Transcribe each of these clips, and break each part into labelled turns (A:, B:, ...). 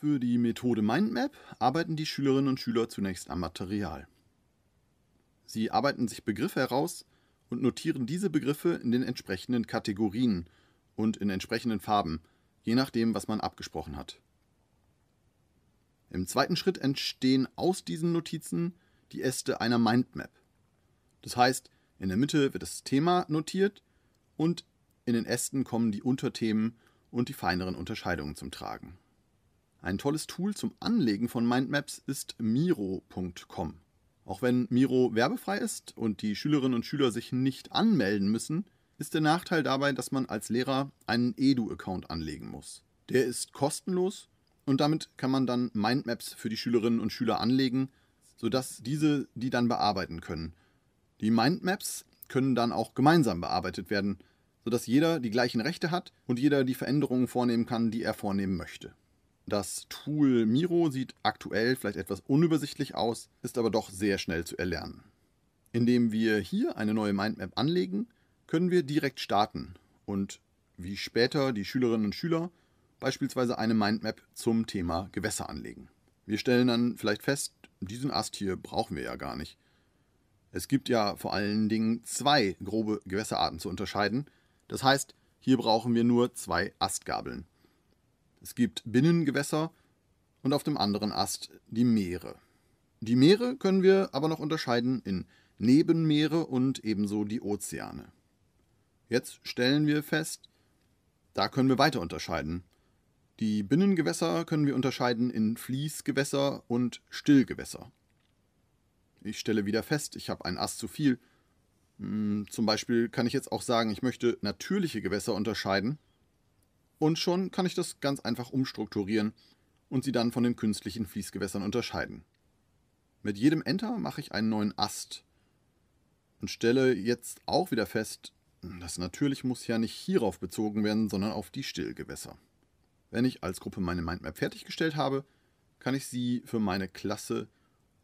A: Für die Methode Mindmap arbeiten die Schülerinnen und Schüler zunächst am Material. Sie arbeiten sich Begriffe heraus und notieren diese Begriffe in den entsprechenden Kategorien und in entsprechenden Farben, je nachdem, was man abgesprochen hat. Im zweiten Schritt entstehen aus diesen Notizen die Äste einer Mindmap. Das heißt, in der Mitte wird das Thema notiert und in den Ästen kommen die Unterthemen und die feineren Unterscheidungen zum Tragen. Ein tolles Tool zum Anlegen von Mindmaps ist miro.com. Auch wenn Miro werbefrei ist und die Schülerinnen und Schüler sich nicht anmelden müssen, ist der Nachteil dabei, dass man als Lehrer einen Edu-Account anlegen muss. Der ist kostenlos und damit kann man dann Mindmaps für die Schülerinnen und Schüler anlegen, sodass diese die dann bearbeiten können. Die Mindmaps können dann auch gemeinsam bearbeitet werden, sodass jeder die gleichen Rechte hat und jeder die Veränderungen vornehmen kann, die er vornehmen möchte. Das Tool Miro sieht aktuell vielleicht etwas unübersichtlich aus, ist aber doch sehr schnell zu erlernen. Indem wir hier eine neue Mindmap anlegen, können wir direkt starten und wie später die Schülerinnen und Schüler beispielsweise eine Mindmap zum Thema Gewässer anlegen. Wir stellen dann vielleicht fest, diesen Ast hier brauchen wir ja gar nicht. Es gibt ja vor allen Dingen zwei grobe Gewässerarten zu unterscheiden. Das heißt, hier brauchen wir nur zwei Astgabeln. Es gibt Binnengewässer und auf dem anderen Ast die Meere. Die Meere können wir aber noch unterscheiden in Nebenmeere und ebenso die Ozeane. Jetzt stellen wir fest, da können wir weiter unterscheiden. Die Binnengewässer können wir unterscheiden in Fließgewässer und Stillgewässer. Ich stelle wieder fest, ich habe einen Ast zu viel. Hm, zum Beispiel kann ich jetzt auch sagen, ich möchte natürliche Gewässer unterscheiden und schon kann ich das ganz einfach umstrukturieren und sie dann von den künstlichen Fließgewässern unterscheiden. Mit jedem Enter mache ich einen neuen Ast und stelle jetzt auch wieder fest, das natürlich muss ja nicht hierauf bezogen werden, sondern auf die Stillgewässer. Wenn ich als Gruppe meine Mindmap fertiggestellt habe, kann ich sie für meine Klasse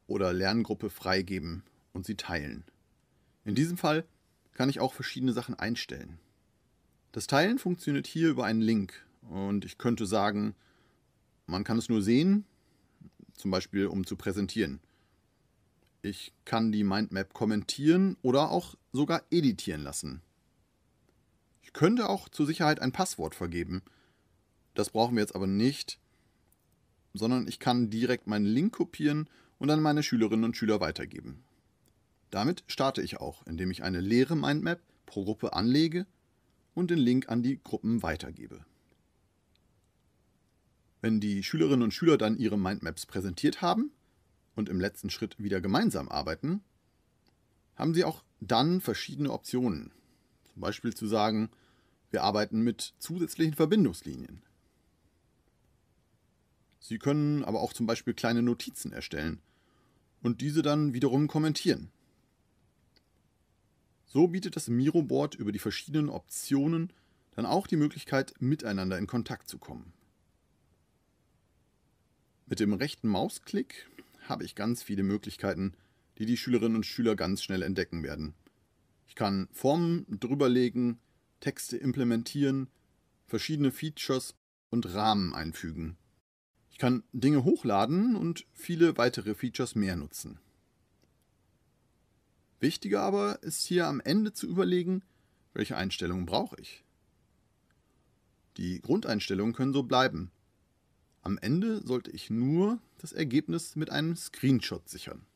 A: oder Lerngruppe freigeben und sie teilen. In diesem Fall kann ich auch verschiedene Sachen einstellen. Das Teilen funktioniert hier über einen Link und ich könnte sagen, man kann es nur sehen, zum Beispiel um zu präsentieren. Ich kann die Mindmap kommentieren oder auch sogar editieren lassen. Ich könnte auch zur Sicherheit ein Passwort vergeben. Das brauchen wir jetzt aber nicht, sondern ich kann direkt meinen Link kopieren und an meine Schülerinnen und Schüler weitergeben. Damit starte ich auch, indem ich eine leere Mindmap pro Gruppe anlege und den Link an die Gruppen weitergebe. Wenn die Schülerinnen und Schüler dann ihre Mindmaps präsentiert haben und im letzten Schritt wieder gemeinsam arbeiten, haben sie auch dann verschiedene Optionen. Zum Beispiel zu sagen, wir arbeiten mit zusätzlichen Verbindungslinien. Sie können aber auch zum Beispiel kleine Notizen erstellen und diese dann wiederum kommentieren. So bietet das Miro-Board über die verschiedenen Optionen dann auch die Möglichkeit, miteinander in Kontakt zu kommen. Mit dem rechten Mausklick habe ich ganz viele Möglichkeiten, die die Schülerinnen und Schüler ganz schnell entdecken werden. Ich kann Formen drüberlegen, Texte implementieren, verschiedene Features und Rahmen einfügen. Ich kann Dinge hochladen und viele weitere Features mehr nutzen. Wichtiger aber ist hier am Ende zu überlegen, welche Einstellungen brauche ich. Die Grundeinstellungen können so bleiben. Am Ende sollte ich nur das Ergebnis mit einem Screenshot sichern.